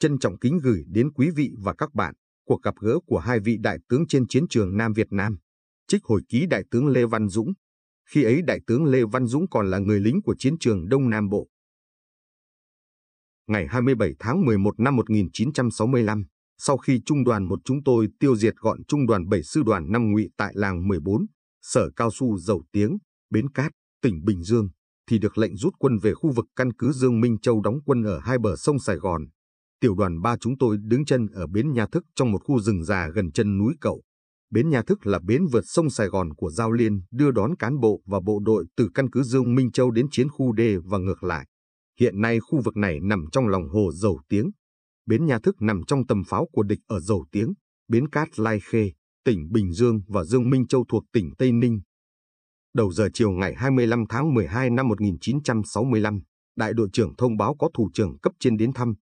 Trân trọng kính gửi đến quý vị và các bạn cuộc gặp gỡ của hai vị đại tướng trên chiến trường Nam Việt Nam. Trích hồi ký đại tướng Lê Văn Dũng. Khi ấy đại tướng Lê Văn Dũng còn là người lính của chiến trường Đông Nam Bộ. Ngày 27 tháng 11 năm 1965, sau khi trung đoàn một chúng tôi tiêu diệt gọn trung đoàn 7 sư đoàn 5 ngụy tại làng 14, sở cao su dầu tiếng, Bến Cát, tỉnh Bình Dương, thì được lệnh rút quân về khu vực căn cứ Dương Minh Châu đóng quân ở hai bờ sông Sài Gòn, tiểu đoàn ba chúng tôi đứng chân ở bến Nha Thức trong một khu rừng già gần chân núi Cậu. Bến Nha Thức là bến vượt sông Sài Gòn của Giao Liên đưa đón cán bộ và bộ đội từ căn cứ Dương Minh Châu đến chiến khu D và ngược lại. Hiện nay khu vực này nằm trong lòng hồ Dầu Tiếng. Bến Nha Thức nằm trong tầm pháo của địch ở Dầu Tiếng, bến Cát Lai Khê, tỉnh Bình Dương và Dương Minh Châu thuộc tỉnh Tây Ninh. Đầu giờ chiều ngày 25 tháng 12 năm 1965, Đại đội trưởng thông báo có thủ trưởng cấp trên đến thăm,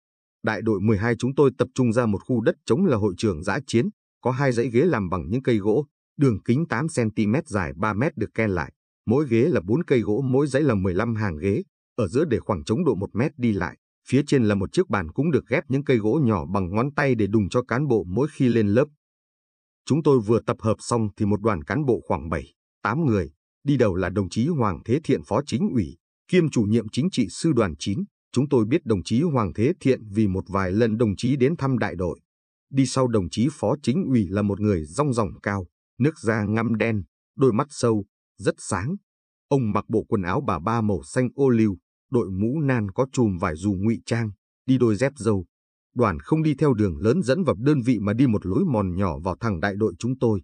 Đại đội 12 chúng tôi tập trung ra một khu đất trống là hội trường giã chiến, có hai dãy ghế làm bằng những cây gỗ, đường kính 8cm dài 3m được ken lại. Mỗi ghế là 4 cây gỗ, mỗi dãy là 15 hàng ghế, ở giữa để khoảng trống độ 1 mét đi lại. Phía trên là một chiếc bàn cũng được ghép những cây gỗ nhỏ bằng ngón tay để đùng cho cán bộ mỗi khi lên lớp. Chúng tôi vừa tập hợp xong thì một đoàn cán bộ khoảng 7, 8 người, đi đầu là đồng chí Hoàng Thế Thiện Phó Chính ủy, kiêm chủ nhiệm chính trị sư đoàn 9, Chúng tôi biết đồng chí Hoàng Thế Thiện vì một vài lần đồng chí đến thăm đại đội. Đi sau đồng chí phó chính ủy là một người rong ròng cao, nước da ngăm đen, đôi mắt sâu, rất sáng. Ông mặc bộ quần áo bà ba màu xanh ô liu, đội mũ nan có chùm vải dù ngụy trang, đi đôi dép dâu. Đoàn không đi theo đường lớn dẫn vào đơn vị mà đi một lối mòn nhỏ vào thẳng đại đội chúng tôi.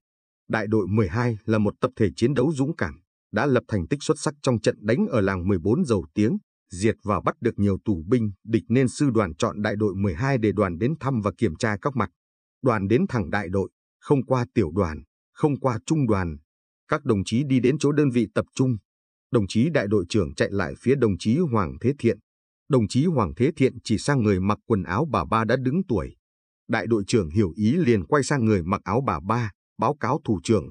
Đại đội 12 là một tập thể chiến đấu dũng cảm, đã lập thành tích xuất sắc trong trận đánh ở làng 14 dầu tiếng, diệt và bắt được nhiều tù binh địch nên sư đoàn chọn đại đội 12 để đoàn đến thăm và kiểm tra các mặt. Đoàn đến thẳng đại đội, không qua tiểu đoàn, không qua trung đoàn. Các đồng chí đi đến chỗ đơn vị tập trung. Đồng chí đại đội trưởng chạy lại phía đồng chí Hoàng Thế Thiện. Đồng chí Hoàng Thế Thiện chỉ sang người mặc quần áo bà ba đã đứng tuổi. Đại đội trưởng hiểu ý liền quay sang người mặc áo bà ba, báo cáo thủ trưởng.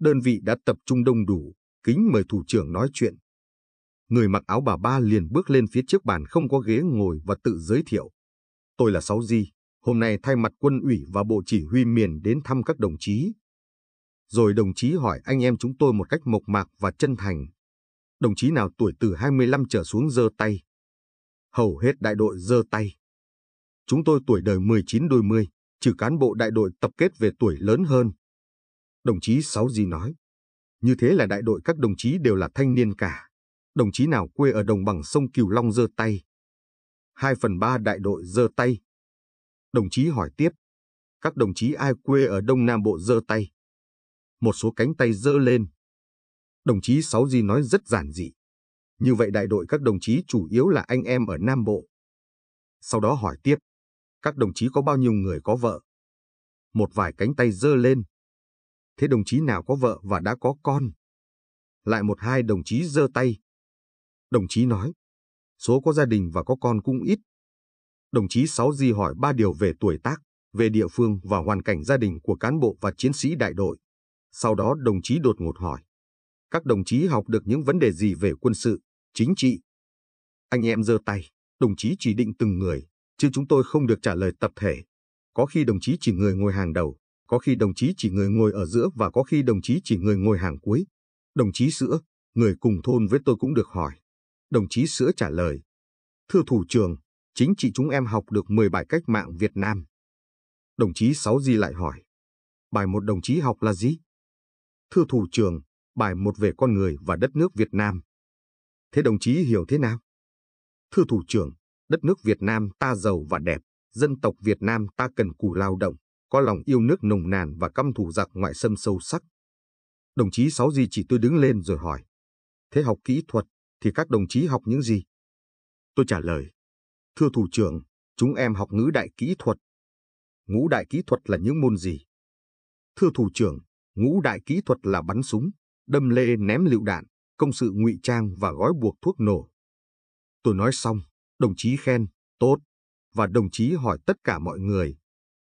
Đơn vị đã tập trung đông đủ, kính mời thủ trưởng nói chuyện người mặc áo bà ba liền bước lên phía trước bàn không có ghế ngồi và tự giới thiệu. Tôi là Sáu Di, hôm nay thay mặt quân ủy và bộ chỉ huy miền đến thăm các đồng chí. Rồi đồng chí hỏi anh em chúng tôi một cách mộc mạc và chân thành. Đồng chí nào tuổi từ 25 trở xuống giơ tay. Hầu hết đại đội giơ tay. Chúng tôi tuổi đời 19 đôi mươi, trừ cán bộ đại đội tập kết về tuổi lớn hơn. Đồng chí Sáu Di nói, như thế là đại đội các đồng chí đều là thanh niên cả đồng chí nào quê ở đồng bằng sông Cửu Long giơ tay. 2 phần 3 đại đội giơ tay. Đồng chí hỏi tiếp, các đồng chí ai quê ở Đông Nam Bộ giơ tay. Một số cánh tay giơ lên. Đồng chí Sáu Di nói rất giản dị. Như vậy đại đội các đồng chí chủ yếu là anh em ở Nam Bộ. Sau đó hỏi tiếp, các đồng chí có bao nhiêu người có vợ? Một vài cánh tay giơ lên. Thế đồng chí nào có vợ và đã có con? Lại một hai đồng chí giơ tay. Đồng chí nói, số có gia đình và có con cũng ít. Đồng chí Sáu Di hỏi ba điều về tuổi tác, về địa phương và hoàn cảnh gia đình của cán bộ và chiến sĩ đại đội. Sau đó đồng chí đột ngột hỏi, các đồng chí học được những vấn đề gì về quân sự, chính trị? Anh em giơ tay, đồng chí chỉ định từng người, chứ chúng tôi không được trả lời tập thể. Có khi đồng chí chỉ người ngồi hàng đầu, có khi đồng chí chỉ người ngồi ở giữa và có khi đồng chí chỉ người ngồi hàng cuối. Đồng chí Sữa, người cùng thôn với tôi cũng được hỏi. Đồng chí Sữa trả lời. Thưa thủ trường, chính trị chúng em học được 10 bài cách mạng Việt Nam. Đồng chí Sáu Di lại hỏi. Bài một đồng chí học là gì? Thưa thủ trường, bài một về con người và đất nước Việt Nam. Thế đồng chí hiểu thế nào? Thưa thủ trưởng, đất nước Việt Nam ta giàu và đẹp, dân tộc Việt Nam ta cần cù lao động, có lòng yêu nước nồng nàn và căm thù giặc ngoại xâm sâu sắc. Đồng chí Sáu Di chỉ tôi đứng lên rồi hỏi. Thế học kỹ thuật thì các đồng chí học những gì? Tôi trả lời, thưa thủ trưởng, chúng em học ngữ đại kỹ thuật. Ngũ đại kỹ thuật là những môn gì? Thưa thủ trưởng, ngũ đại kỹ thuật là bắn súng, đâm lê ném lựu đạn, công sự ngụy trang và gói buộc thuốc nổ. Tôi nói xong, đồng chí khen, tốt, và đồng chí hỏi tất cả mọi người.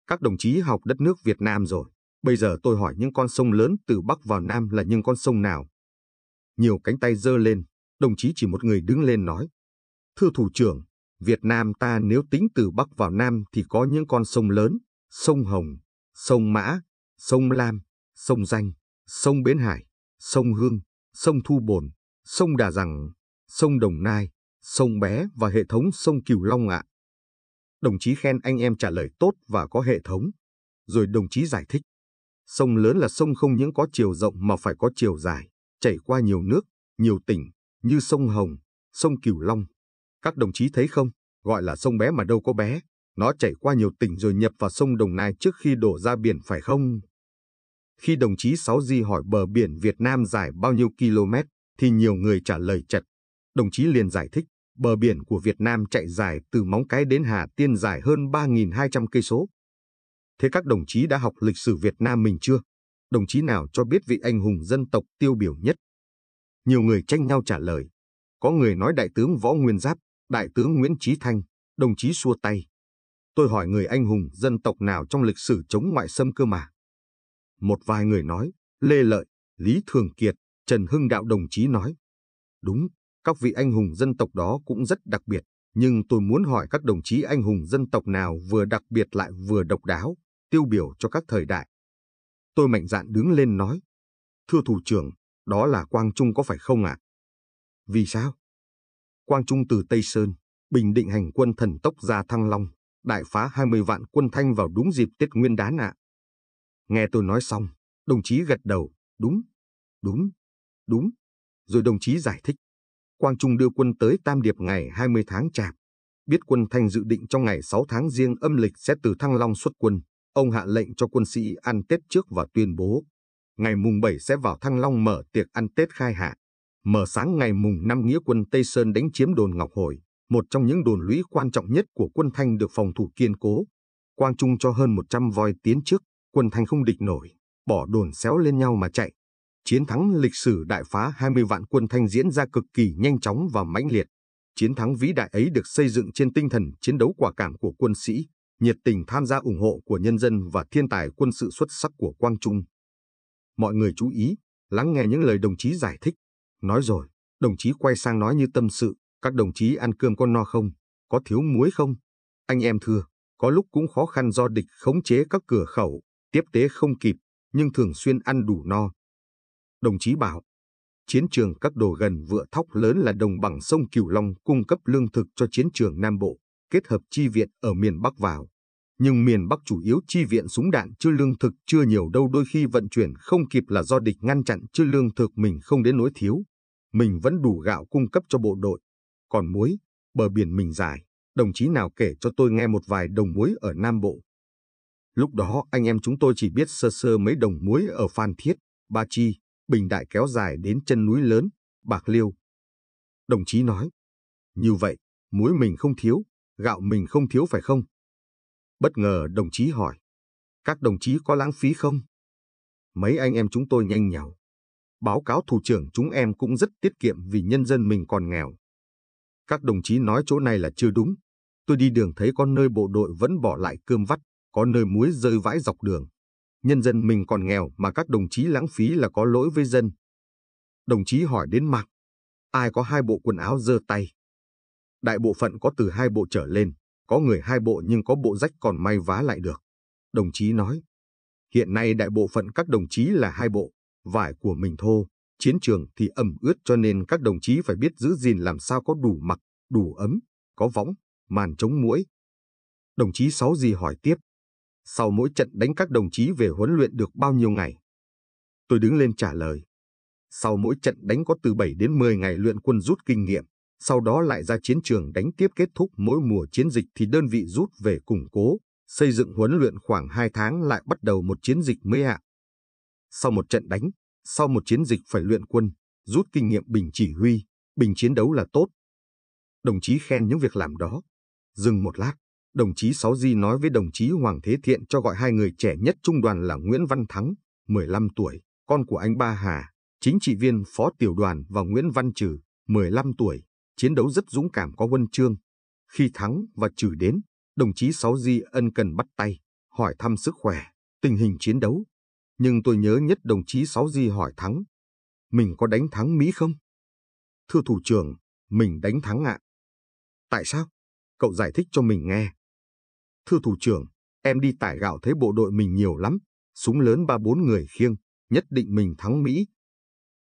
Các đồng chí học đất nước Việt Nam rồi, bây giờ tôi hỏi những con sông lớn từ Bắc vào Nam là những con sông nào? Nhiều cánh tay dơ lên, đồng chí chỉ một người đứng lên nói. Thưa Thủ trưởng, Việt Nam ta nếu tính từ Bắc vào Nam thì có những con sông lớn, sông Hồng, sông Mã, sông Lam, sông Danh, sông Bến Hải, sông Hương, sông Thu Bồn, sông Đà Rằng, sông Đồng Nai, sông Bé và hệ thống sông Cửu Long ạ. Đồng chí khen anh em trả lời tốt và có hệ thống. Rồi đồng chí giải thích. Sông lớn là sông không những có chiều rộng mà phải có chiều dài, chảy qua nhiều nước, nhiều tỉnh, như sông Hồng, sông Cửu Long. Các đồng chí thấy không, gọi là sông bé mà đâu có bé, nó chảy qua nhiều tỉnh rồi nhập vào sông Đồng Nai trước khi đổ ra biển phải không? Khi đồng chí Sáu Di hỏi bờ biển Việt Nam dài bao nhiêu km, thì nhiều người trả lời chật. Đồng chí liền giải thích, bờ biển của Việt Nam chạy dài từ Móng Cái đến Hà Tiên dài hơn 3.200 cây số. Thế các đồng chí đã học lịch sử Việt Nam mình chưa? Đồng chí nào cho biết vị anh hùng dân tộc tiêu biểu nhất nhiều người tranh nhau trả lời. Có người nói Đại tướng Võ Nguyên Giáp, Đại tướng Nguyễn Trí Thanh, đồng chí xua tay. Tôi hỏi người anh hùng dân tộc nào trong lịch sử chống ngoại xâm cơ mà. Một vài người nói, Lê Lợi, Lý Thường Kiệt, Trần Hưng Đạo đồng chí nói. Đúng, các vị anh hùng dân tộc đó cũng rất đặc biệt, nhưng tôi muốn hỏi các đồng chí anh hùng dân tộc nào vừa đặc biệt lại vừa độc đáo, tiêu biểu cho các thời đại. Tôi mạnh dạn đứng lên nói, thưa thủ trưởng, đó là Quang Trung có phải không ạ? À? Vì sao? Quang Trung từ Tây Sơn, Bình Định hành quân thần tốc ra Thăng Long, đại phá 20 vạn quân Thanh vào đúng dịp Tết Nguyên đán ạ. À. Nghe tôi nói xong, đồng chí gật đầu, đúng, đúng, đúng. Rồi đồng chí giải thích. Quang Trung đưa quân tới Tam Điệp ngày 20 tháng Chạp. Biết quân Thanh dự định trong ngày 6 tháng riêng âm lịch sẽ từ Thăng Long xuất quân. Ông hạ lệnh cho quân sĩ ăn Tết trước và tuyên bố ngày mùng 7 sẽ vào Thăng Long mở tiệc ăn Tết khai hạ. Mở sáng ngày mùng 5 nghĩa quân Tây Sơn đánh chiếm đồn Ngọc Hồi, một trong những đồn lũy quan trọng nhất của quân Thanh được phòng thủ kiên cố. Quang Trung cho hơn 100 voi tiến trước, quân Thanh không địch nổi, bỏ đồn xéo lên nhau mà chạy. Chiến thắng lịch sử đại phá 20 vạn quân Thanh diễn ra cực kỳ nhanh chóng và mãnh liệt. Chiến thắng vĩ đại ấy được xây dựng trên tinh thần chiến đấu quả cảm của quân sĩ, nhiệt tình tham gia ủng hộ của nhân dân và thiên tài quân sự xuất sắc của Quang Trung. Mọi người chú ý, lắng nghe những lời đồng chí giải thích. Nói rồi, đồng chí quay sang nói như tâm sự, các đồng chí ăn cơm có no không, có thiếu muối không? Anh em thưa, có lúc cũng khó khăn do địch khống chế các cửa khẩu, tiếp tế không kịp, nhưng thường xuyên ăn đủ no. Đồng chí bảo, chiến trường các đồ gần vựa thóc lớn là đồng bằng sông Cửu Long cung cấp lương thực cho chiến trường Nam Bộ, kết hợp chi viện ở miền Bắc vào, nhưng miền Bắc chủ yếu chi viện súng đạn chưa lương thực chưa nhiều đâu đôi khi vận chuyển không kịp là do địch ngăn chặn chưa lương thực mình không đến nỗi thiếu. Mình vẫn đủ gạo cung cấp cho bộ đội. Còn muối, bờ biển mình dài, đồng chí nào kể cho tôi nghe một vài đồng muối ở Nam Bộ. Lúc đó anh em chúng tôi chỉ biết sơ sơ mấy đồng muối ở Phan Thiết, Ba Chi, Bình Đại kéo dài đến chân núi lớn, Bạc Liêu. Đồng chí nói, như vậy, muối mình không thiếu, gạo mình không thiếu phải không? Bất ngờ đồng chí hỏi, các đồng chí có lãng phí không? Mấy anh em chúng tôi nhanh nhào Báo cáo thủ trưởng chúng em cũng rất tiết kiệm vì nhân dân mình còn nghèo. Các đồng chí nói chỗ này là chưa đúng. Tôi đi đường thấy có nơi bộ đội vẫn bỏ lại cơm vắt, có nơi muối rơi vãi dọc đường. Nhân dân mình còn nghèo mà các đồng chí lãng phí là có lỗi với dân. Đồng chí hỏi đến mặc, ai có hai bộ quần áo dơ tay? Đại bộ phận có từ hai bộ trở lên. Có người hai bộ nhưng có bộ rách còn may vá lại được. Đồng chí nói, hiện nay đại bộ phận các đồng chí là hai bộ, vải của mình thô, chiến trường thì ẩm ướt cho nên các đồng chí phải biết giữ gìn làm sao có đủ mặc, đủ ấm, có võng, màn chống muỗi. Đồng chí Sáu gì hỏi tiếp, sau mỗi trận đánh các đồng chí về huấn luyện được bao nhiêu ngày? Tôi đứng lên trả lời, sau mỗi trận đánh có từ 7 đến 10 ngày luyện quân rút kinh nghiệm, sau đó lại ra chiến trường đánh tiếp kết thúc mỗi mùa chiến dịch thì đơn vị rút về củng cố, xây dựng huấn luyện khoảng 2 tháng lại bắt đầu một chiến dịch mới hạ Sau một trận đánh, sau một chiến dịch phải luyện quân, rút kinh nghiệm bình chỉ huy, bình chiến đấu là tốt. Đồng chí khen những việc làm đó. Dừng một lát, đồng chí Sáu Di nói với đồng chí Hoàng Thế Thiện cho gọi hai người trẻ nhất trung đoàn là Nguyễn Văn Thắng, 15 tuổi, con của anh Ba Hà, chính trị viên phó tiểu đoàn và Nguyễn Văn Trừ, 15 tuổi, chiến đấu rất dũng cảm có huân chương. Khi thắng và trừ đến, đồng chí Sáu Di ân cần bắt tay, hỏi thăm sức khỏe, tình hình chiến đấu. Nhưng tôi nhớ nhất đồng chí Sáu Di hỏi thắng. Mình có đánh thắng Mỹ không? Thưa thủ trưởng, mình đánh thắng ạ. Tại sao? Cậu giải thích cho mình nghe. Thưa thủ trưởng, em đi tải gạo thấy bộ đội mình nhiều lắm, súng lớn ba bốn người khiêng, nhất định mình thắng Mỹ.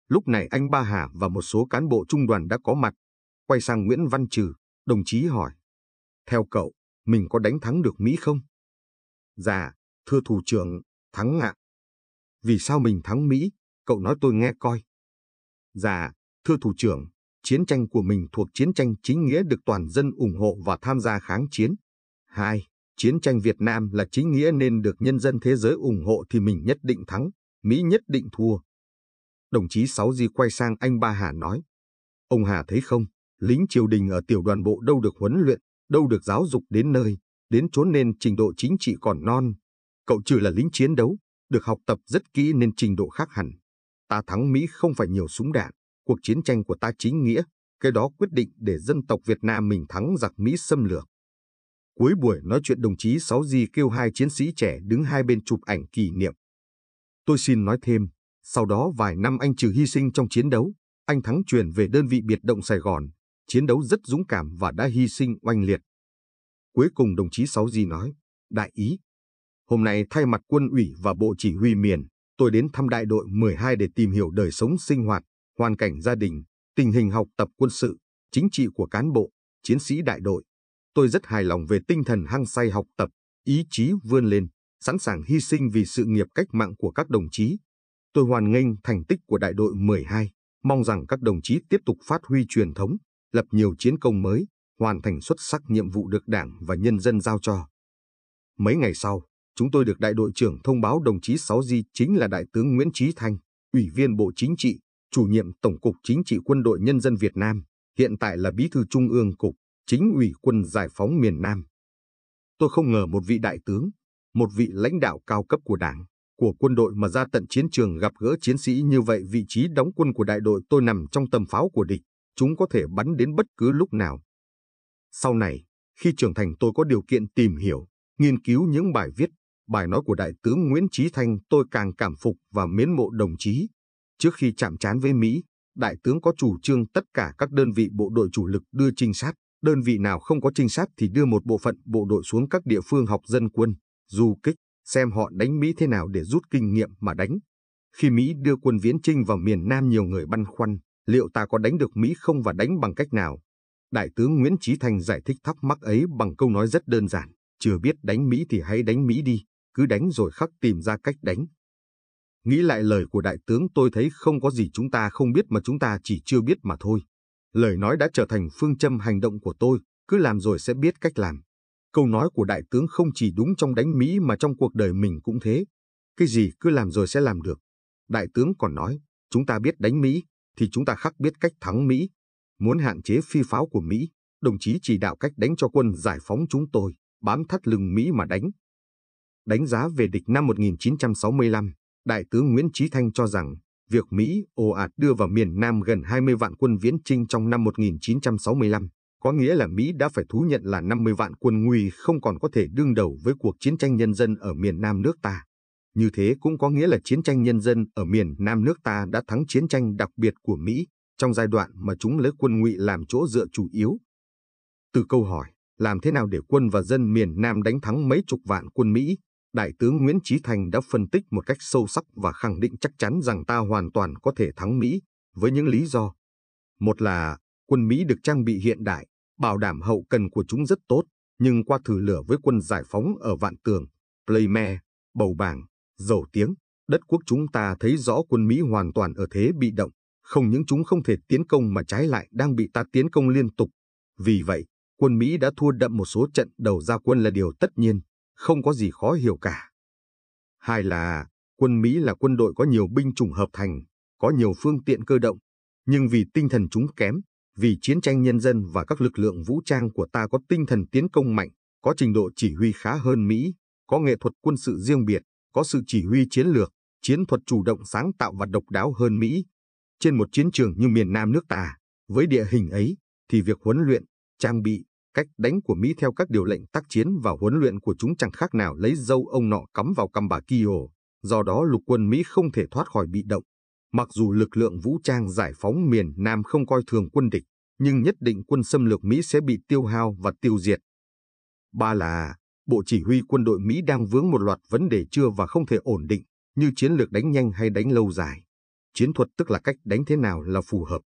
Lúc này anh Ba Hà và một số cán bộ trung đoàn đã có mặt, Quay sang Nguyễn Văn Trừ, đồng chí hỏi. Theo cậu, mình có đánh thắng được Mỹ không? Dạ, thưa thủ trưởng, thắng ạ. Vì sao mình thắng Mỹ? Cậu nói tôi nghe coi. Dạ, thưa thủ trưởng, chiến tranh của mình thuộc chiến tranh chính nghĩa được toàn dân ủng hộ và tham gia kháng chiến. hai Chiến tranh Việt Nam là chính nghĩa nên được nhân dân thế giới ủng hộ thì mình nhất định thắng, Mỹ nhất định thua. Đồng chí Sáu Di quay sang anh Ba Hà nói. Ông Hà thấy không, lính triều đình ở tiểu đoàn bộ đâu được huấn luyện, đâu được giáo dục đến nơi, đến chốn nên trình độ chính trị còn non. Cậu trừ là lính chiến đấu, được học tập rất kỹ nên trình độ khác hẳn. Ta thắng Mỹ không phải nhiều súng đạn, cuộc chiến tranh của ta chính nghĩa, cái đó quyết định để dân tộc Việt Nam mình thắng giặc Mỹ xâm lược. Cuối buổi nói chuyện đồng chí Sáu Di kêu hai chiến sĩ trẻ đứng hai bên chụp ảnh kỷ niệm. Tôi xin nói thêm, sau đó vài năm anh trừ hy sinh trong chiến đấu, anh Thắng chuyển về đơn vị biệt động Sài Gòn, chiến đấu rất dũng cảm và đã hy sinh oanh liệt. Cuối cùng đồng chí Sáu Di nói, đại ý, hôm nay thay mặt quân ủy và bộ chỉ huy miền, tôi đến thăm đại đội 12 để tìm hiểu đời sống sinh hoạt, hoàn cảnh gia đình, tình hình học tập quân sự, chính trị của cán bộ, chiến sĩ đại đội. Tôi rất hài lòng về tinh thần hăng say học tập, ý chí vươn lên, sẵn sàng hy sinh vì sự nghiệp cách mạng của các đồng chí. Tôi hoàn nghênh thành tích của đại đội 12, mong rằng các đồng chí tiếp tục phát huy truyền thống, lập nhiều chiến công mới, hoàn thành xuất sắc nhiệm vụ được Đảng và nhân dân giao cho. Mấy ngày sau, chúng tôi được đại đội trưởng thông báo đồng chí Sáu Di chính là Đại tướng Nguyễn Trí Thanh, Ủy viên Bộ Chính trị, chủ nhiệm Tổng cục Chính trị Quân đội Nhân dân Việt Nam, hiện tại là Bí thư Trung ương Cục, Chính ủy Quân Giải phóng miền Nam. Tôi không ngờ một vị đại tướng, một vị lãnh đạo cao cấp của Đảng, của quân đội mà ra tận chiến trường gặp gỡ chiến sĩ như vậy vị trí đóng quân của đại đội tôi nằm trong tầm pháo của địch, chúng có thể bắn đến bất cứ lúc nào. Sau này, khi trưởng thành tôi có điều kiện tìm hiểu, nghiên cứu những bài viết, bài nói của Đại tướng Nguyễn Trí Thanh tôi càng cảm phục và mến mộ đồng chí. Trước khi chạm trán với Mỹ, Đại tướng có chủ trương tất cả các đơn vị bộ đội chủ lực đưa trinh sát, đơn vị nào không có trinh sát thì đưa một bộ phận bộ đội xuống các địa phương học dân quân, du kích, xem họ đánh Mỹ thế nào để rút kinh nghiệm mà đánh. Khi Mỹ đưa quân viễn trinh vào miền Nam nhiều người băn khoăn, liệu ta có đánh được Mỹ không và đánh bằng cách nào? Đại tướng Nguyễn Trí thanh giải thích thắc mắc ấy bằng câu nói rất đơn giản, chưa biết đánh Mỹ thì hãy đánh Mỹ đi, cứ đánh rồi khắc tìm ra cách đánh. Nghĩ lại lời của đại tướng tôi thấy không có gì chúng ta không biết mà chúng ta chỉ chưa biết mà thôi. Lời nói đã trở thành phương châm hành động của tôi, cứ làm rồi sẽ biết cách làm. Câu nói của đại tướng không chỉ đúng trong đánh Mỹ mà trong cuộc đời mình cũng thế. Cái gì cứ làm rồi sẽ làm được. Đại tướng còn nói, chúng ta biết đánh Mỹ, thì chúng ta khắc biết cách thắng Mỹ. Muốn hạn chế phi pháo của Mỹ, đồng chí chỉ đạo cách đánh cho quân giải phóng chúng tôi, bám thắt lưng Mỹ mà đánh. Đánh giá về địch năm 1965, Đại tướng Nguyễn Trí Thanh cho rằng việc Mỹ ồ ạt đưa vào miền Nam gần 20 vạn quân viễn chinh trong năm 1965 có nghĩa là Mỹ đã phải thú nhận là 50 vạn quân nguy không còn có thể đương đầu với cuộc chiến tranh nhân dân ở miền Nam nước ta. Như thế cũng có nghĩa là chiến tranh nhân dân ở miền Nam nước ta đã thắng chiến tranh đặc biệt của Mỹ trong giai đoạn mà chúng lấy quân ngụy làm chỗ dựa chủ yếu. Từ câu hỏi, làm thế nào để quân và dân miền Nam đánh thắng mấy chục vạn quân Mỹ, Đại tướng Nguyễn Trí Thành đã phân tích một cách sâu sắc và khẳng định chắc chắn rằng ta hoàn toàn có thể thắng Mỹ, với những lý do. Một là, quân Mỹ được trang bị hiện đại, bảo đảm hậu cần của chúng rất tốt, nhưng qua thử lửa với quân giải phóng ở Vạn Tường, Pleimer, Bầu Bàng, dầu tiếng, đất quốc chúng ta thấy rõ quân Mỹ hoàn toàn ở thế bị động, không những chúng không thể tiến công mà trái lại đang bị ta tiến công liên tục. Vì vậy, quân Mỹ đã thua đậm một số trận đầu ra quân là điều tất nhiên, không có gì khó hiểu cả. Hai là, quân Mỹ là quân đội có nhiều binh chủng hợp thành, có nhiều phương tiện cơ động, nhưng vì tinh thần chúng kém, vì chiến tranh nhân dân và các lực lượng vũ trang của ta có tinh thần tiến công mạnh, có trình độ chỉ huy khá hơn Mỹ, có nghệ thuật quân sự riêng biệt, có sự chỉ huy chiến lược, chiến thuật chủ động sáng tạo và độc đáo hơn Mỹ. Trên một chiến trường như miền Nam nước ta, với địa hình ấy, thì việc huấn luyện, trang bị, cách đánh của Mỹ theo các điều lệnh tác chiến và huấn luyện của chúng chẳng khác nào lấy dâu ông nọ cắm vào cằm bà kia. Do đó lục quân Mỹ không thể thoát khỏi bị động. Mặc dù lực lượng vũ trang giải phóng miền Nam không coi thường quân địch, nhưng nhất định quân xâm lược Mỹ sẽ bị tiêu hao và tiêu diệt. Ba là Bộ Chỉ huy quân đội Mỹ đang vướng một loạt vấn đề chưa và không thể ổn định, như chiến lược đánh nhanh hay đánh lâu dài. Chiến thuật tức là cách đánh thế nào là phù hợp.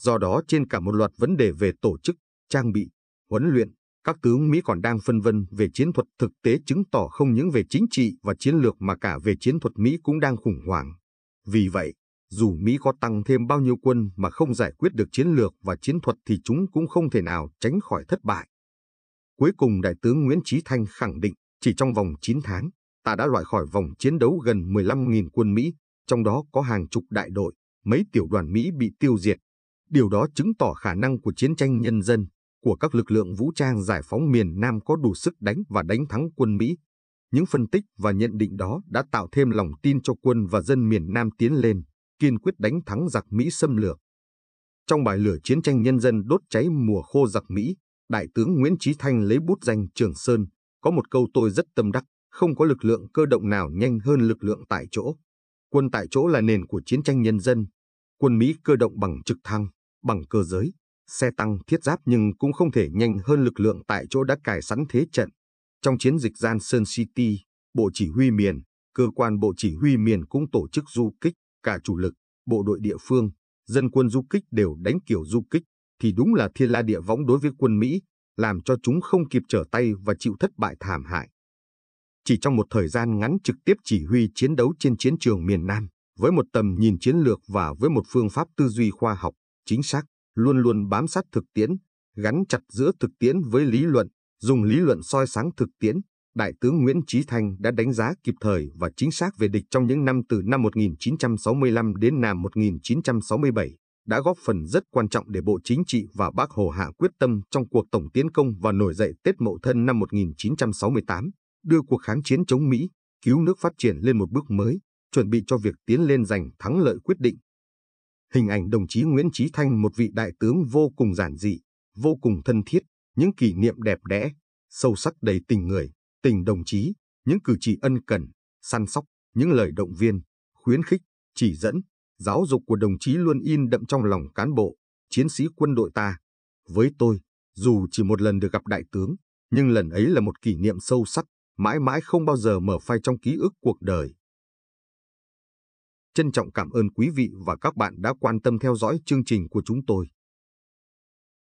Do đó trên cả một loạt vấn đề về tổ chức, trang bị, huấn luyện, các tướng Mỹ còn đang phân vân về chiến thuật thực tế chứng tỏ không những về chính trị và chiến lược mà cả về chiến thuật Mỹ cũng đang khủng hoảng. Vì vậy, dù Mỹ có tăng thêm bao nhiêu quân mà không giải quyết được chiến lược và chiến thuật thì chúng cũng không thể nào tránh khỏi thất bại. Cuối cùng Đại tướng Nguyễn Trí Thanh khẳng định chỉ trong vòng 9 tháng, ta đã loại khỏi vòng chiến đấu gần 15.000 quân Mỹ, trong đó có hàng chục đại đội, mấy tiểu đoàn Mỹ bị tiêu diệt. Điều đó chứng tỏ khả năng của chiến tranh nhân dân, của các lực lượng vũ trang giải phóng miền Nam có đủ sức đánh và đánh thắng quân Mỹ. Những phân tích và nhận định đó đã tạo thêm lòng tin cho quân và dân miền Nam tiến lên, kiên quyết đánh thắng giặc Mỹ xâm lược. Trong bài lửa chiến tranh nhân dân đốt cháy mùa khô giặc Mỹ, Đại tướng Nguyễn Trí Thanh lấy bút danh Trường Sơn, có một câu tôi rất tâm đắc, không có lực lượng cơ động nào nhanh hơn lực lượng tại chỗ. Quân tại chỗ là nền của chiến tranh nhân dân. Quân Mỹ cơ động bằng trực thăng, bằng cơ giới, xe tăng thiết giáp nhưng cũng không thể nhanh hơn lực lượng tại chỗ đã cài sẵn thế trận. Trong chiến dịch Gian Sơn City, Bộ Chỉ huy miền, cơ quan Bộ Chỉ huy miền cũng tổ chức du kích, cả chủ lực, bộ đội địa phương, dân quân du kích đều đánh kiểu du kích, thì đúng là thiên la địa võng đối với quân Mỹ, làm cho chúng không kịp trở tay và chịu thất bại thảm hại. Chỉ trong một thời gian ngắn trực tiếp chỉ huy chiến đấu trên chiến trường miền Nam, với một tầm nhìn chiến lược và với một phương pháp tư duy khoa học, chính xác, luôn luôn bám sát thực tiễn, gắn chặt giữa thực tiễn với lý luận, dùng lý luận soi sáng thực tiễn, Đại tướng Nguyễn Trí Thanh đã đánh giá kịp thời và chính xác về địch trong những năm từ năm 1965 đến năm 1967 đã góp phần rất quan trọng để Bộ Chính trị và Bác Hồ hạ quyết tâm trong cuộc tổng tiến công và nổi dậy Tết Mậu Thân năm 1968, đưa cuộc kháng chiến chống Mỹ, cứu nước phát triển lên một bước mới, chuẩn bị cho việc tiến lên giành thắng lợi quyết định. Hình ảnh đồng chí Nguyễn Trí Thanh một vị đại tướng vô cùng giản dị, vô cùng thân thiết, những kỷ niệm đẹp đẽ, sâu sắc đầy tình người, tình đồng chí, những cử chỉ ân cần, săn sóc, những lời động viên, khuyến khích, chỉ dẫn, Giáo dục của đồng chí luôn in đậm trong lòng cán bộ, chiến sĩ quân đội ta. Với tôi, dù chỉ một lần được gặp đại tướng, nhưng lần ấy là một kỷ niệm sâu sắc, mãi mãi không bao giờ mở phai trong ký ức cuộc đời. Trân trọng cảm ơn quý vị và các bạn đã quan tâm theo dõi chương trình của chúng tôi.